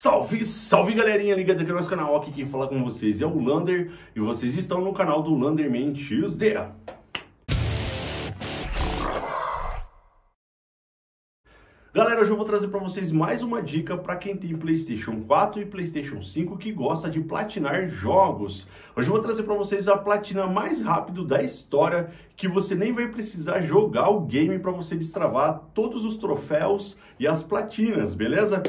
Salve, salve galerinha ligada aqui no nosso canal, aqui quem fala com vocês é o Lander e vocês estão no canal do Landerman Tuesday. Galera, hoje eu vou trazer para vocês mais uma dica para quem tem PlayStation 4 e PlayStation 5 que gosta de platinar jogos. Hoje eu vou trazer para vocês a platina mais rápido da história, que você nem vai precisar jogar o game para você destravar todos os troféus e as platinas, beleza?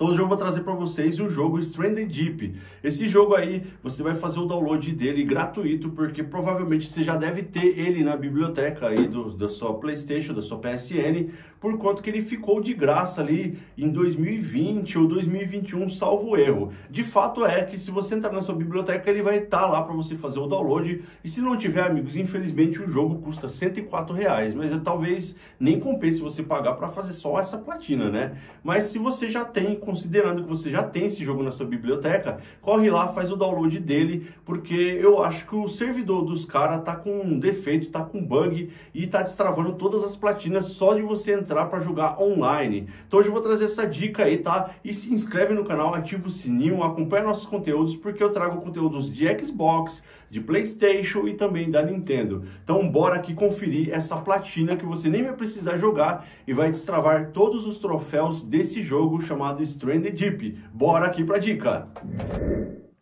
Então hoje eu vou trazer para vocês o jogo Stranded Deep. Esse jogo aí, você vai fazer o download dele gratuito, porque provavelmente você já deve ter ele na biblioteca aí do, da sua Playstation, da sua PSN, por quanto que ele ficou de graça ali em 2020 ou 2021, salvo erro. De fato é que se você entrar na sua biblioteca, ele vai estar tá lá para você fazer o download. E se não tiver, amigos, infelizmente o jogo custa 104 reais, mas eu, é, talvez nem compense você pagar para fazer só essa platina, né? Mas se você já tem considerando que você já tem esse jogo na sua biblioteca, corre lá, faz o download dele, porque eu acho que o servidor dos caras tá com um defeito, tá com bug e tá destravando todas as platinas só de você entrar para jogar online. Então hoje eu vou trazer essa dica aí, tá? E se inscreve no canal, ativa o sininho, acompanha nossos conteúdos, porque eu trago conteúdos de Xbox, de Playstation e também da Nintendo. Então bora aqui conferir essa platina que você nem vai precisar jogar e vai destravar todos os troféus desse jogo chamado Stranded Deep. Bora aqui pra dica!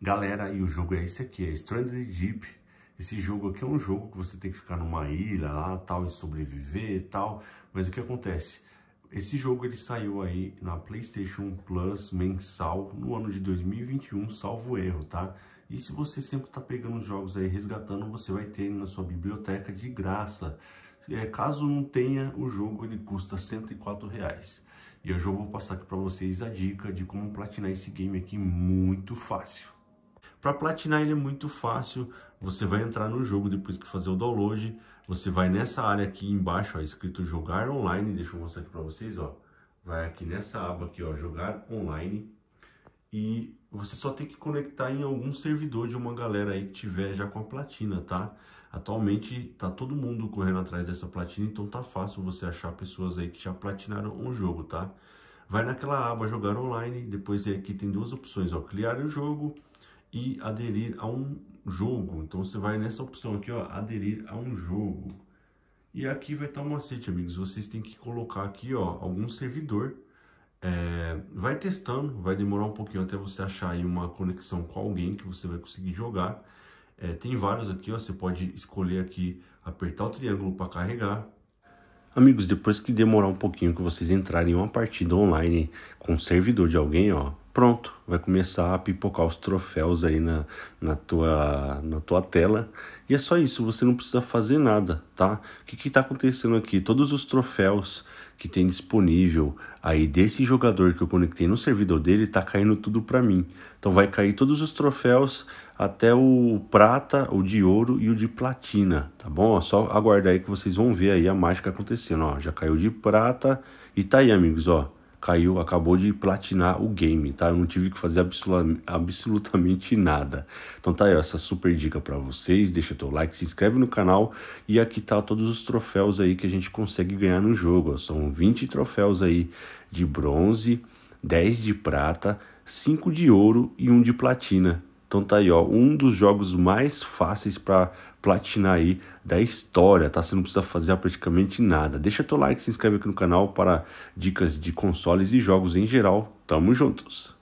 Galera, e o jogo é esse aqui, é Stranded Deep. Esse jogo aqui é um jogo que você tem que ficar numa ilha lá, tal, e sobreviver e tal. Mas o que acontece? Esse jogo ele saiu aí na PlayStation Plus mensal no ano de 2021, salvo erro, tá? E se você sempre tá pegando os jogos aí, resgatando, você vai ter na sua biblioteca de graça. É, caso não tenha, o jogo ele custa 104 reais. E eu vou passar aqui para vocês a dica de como platinar esse game aqui muito fácil. Para platinar ele é muito fácil, você vai entrar no jogo depois que fazer o download, você vai nessa área aqui embaixo, ó, escrito jogar online, deixa eu mostrar aqui para vocês, ó. Vai aqui nessa aba aqui, ó, jogar online e você só tem que conectar em algum servidor de uma galera aí que tiver já com a platina, tá? Atualmente tá todo mundo correndo atrás dessa platina, então tá fácil você achar pessoas aí que já platinaram um jogo, tá? Vai naquela aba jogar online, depois aqui tem duas opções, ó, criar o jogo e aderir a um jogo. Então você vai nessa opção aqui, ó, aderir a um jogo. E aqui vai estar tá um macete, amigos. Vocês têm que colocar aqui, ó, algum servidor é, vai testando, vai demorar um pouquinho até você achar aí uma conexão com alguém que você vai conseguir jogar. É, tem vários aqui, ó, você pode escolher aqui, apertar o triângulo para carregar. Amigos, depois que demorar um pouquinho que vocês entrarem em uma partida online com servidor de alguém, ó, pronto, vai começar a pipocar os troféus aí na, na, tua, na tua tela. E é só isso, você não precisa fazer nada, tá? O que está acontecendo aqui? Todos os troféus que tem disponível aí desse jogador que eu conectei no servidor dele, tá caindo tudo para mim. Então vai cair todos os troféus até o prata, o de ouro e o de platina, tá bom? É só aguardar aí que vocês vão ver aí a mágica acontecendo, ó. Já caiu de prata e tá aí, amigos, ó caiu, acabou de platinar o game, tá? Eu não tive que fazer absolutamente nada. Então tá aí, ó, essa super dica para vocês, deixa teu like, se inscreve no canal e aqui tá todos os troféus aí que a gente consegue ganhar no jogo, ó. são 20 troféus aí de bronze, 10 de prata, 5 de ouro e 1 de platina. Então tá aí, ó, um dos jogos mais fáceis para platinar aí da história, tá? Você não precisa fazer praticamente nada. Deixa teu like, se inscreve aqui no canal para dicas de consoles e jogos em geral. Tamo juntos!